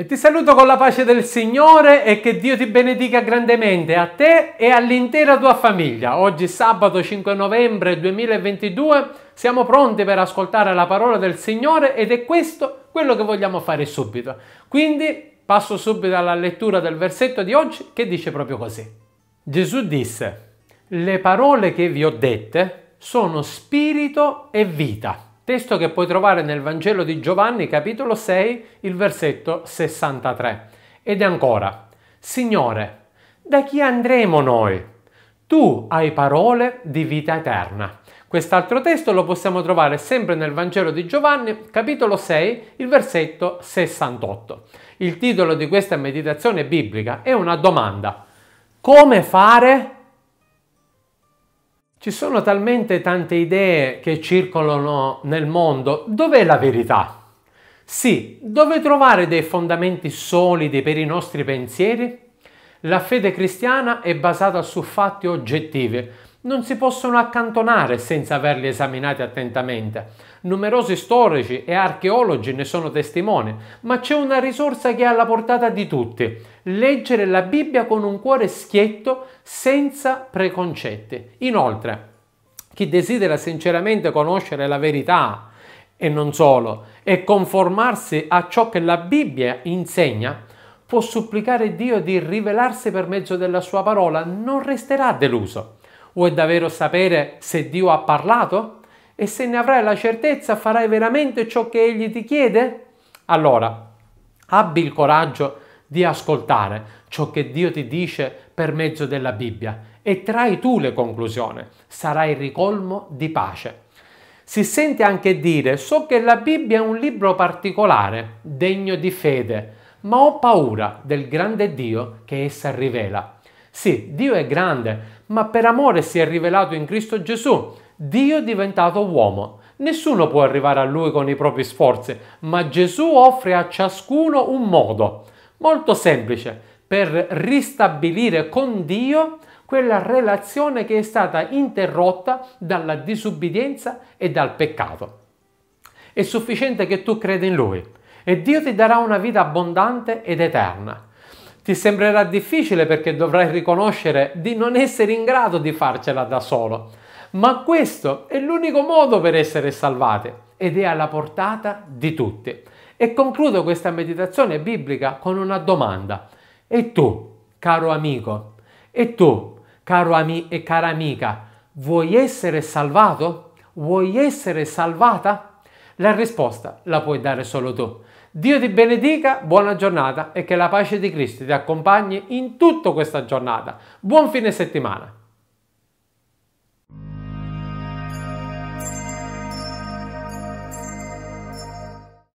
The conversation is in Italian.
E ti saluto con la pace del Signore e che Dio ti benedica grandemente a te e all'intera tua famiglia. Oggi sabato 5 novembre 2022 siamo pronti per ascoltare la parola del Signore ed è questo quello che vogliamo fare subito. Quindi passo subito alla lettura del versetto di oggi che dice proprio così. Gesù disse, le parole che vi ho dette sono spirito e vita testo che puoi trovare nel Vangelo di Giovanni capitolo 6, il versetto 63. Ed ancora, Signore, da chi andremo noi? Tu hai parole di vita eterna. Quest'altro testo lo possiamo trovare sempre nel Vangelo di Giovanni, capitolo 6, il versetto 68. Il titolo di questa meditazione biblica è una domanda. Come fare ci sono talmente tante idee che circolano nel mondo, dov'è la verità? Sì, dove trovare dei fondamenti solidi per i nostri pensieri? La fede cristiana è basata su fatti oggettivi, non si possono accantonare senza averli esaminati attentamente. Numerosi storici e archeologi ne sono testimoni, ma c'è una risorsa che è alla portata di tutti, leggere la Bibbia con un cuore schietto, senza preconcetti. Inoltre, chi desidera sinceramente conoscere la verità, e non solo, e conformarsi a ciò che la Bibbia insegna, può supplicare Dio di rivelarsi per mezzo della sua parola, non resterà deluso. Vuoi davvero sapere se Dio ha parlato? E se ne avrai la certezza farai veramente ciò che Egli ti chiede? Allora, abbi il coraggio di ascoltare ciò che Dio ti dice per mezzo della Bibbia e trai tu le conclusioni. Sarai ricolmo di pace. Si sente anche dire, so che la Bibbia è un libro particolare, degno di fede, ma ho paura del grande Dio che essa rivela. Sì, Dio è grande, ma per amore si è rivelato in Cristo Gesù, Dio diventato uomo. Nessuno può arrivare a Lui con i propri sforzi, ma Gesù offre a ciascuno un modo, molto semplice, per ristabilire con Dio quella relazione che è stata interrotta dalla disubbidienza e dal peccato. È sufficiente che tu credi in Lui e Dio ti darà una vita abbondante ed eterna. Ti sembrerà difficile perché dovrai riconoscere di non essere in grado di farcela da solo, ma questo è l'unico modo per essere salvate ed è alla portata di tutti. E concludo questa meditazione biblica con una domanda. E tu, caro amico, e tu, caro ami- e cara amica, vuoi essere salvato? Vuoi essere salvata? La risposta la puoi dare solo tu. Dio ti benedica, buona giornata e che la pace di Cristo ti accompagni in tutta questa giornata. Buon fine settimana!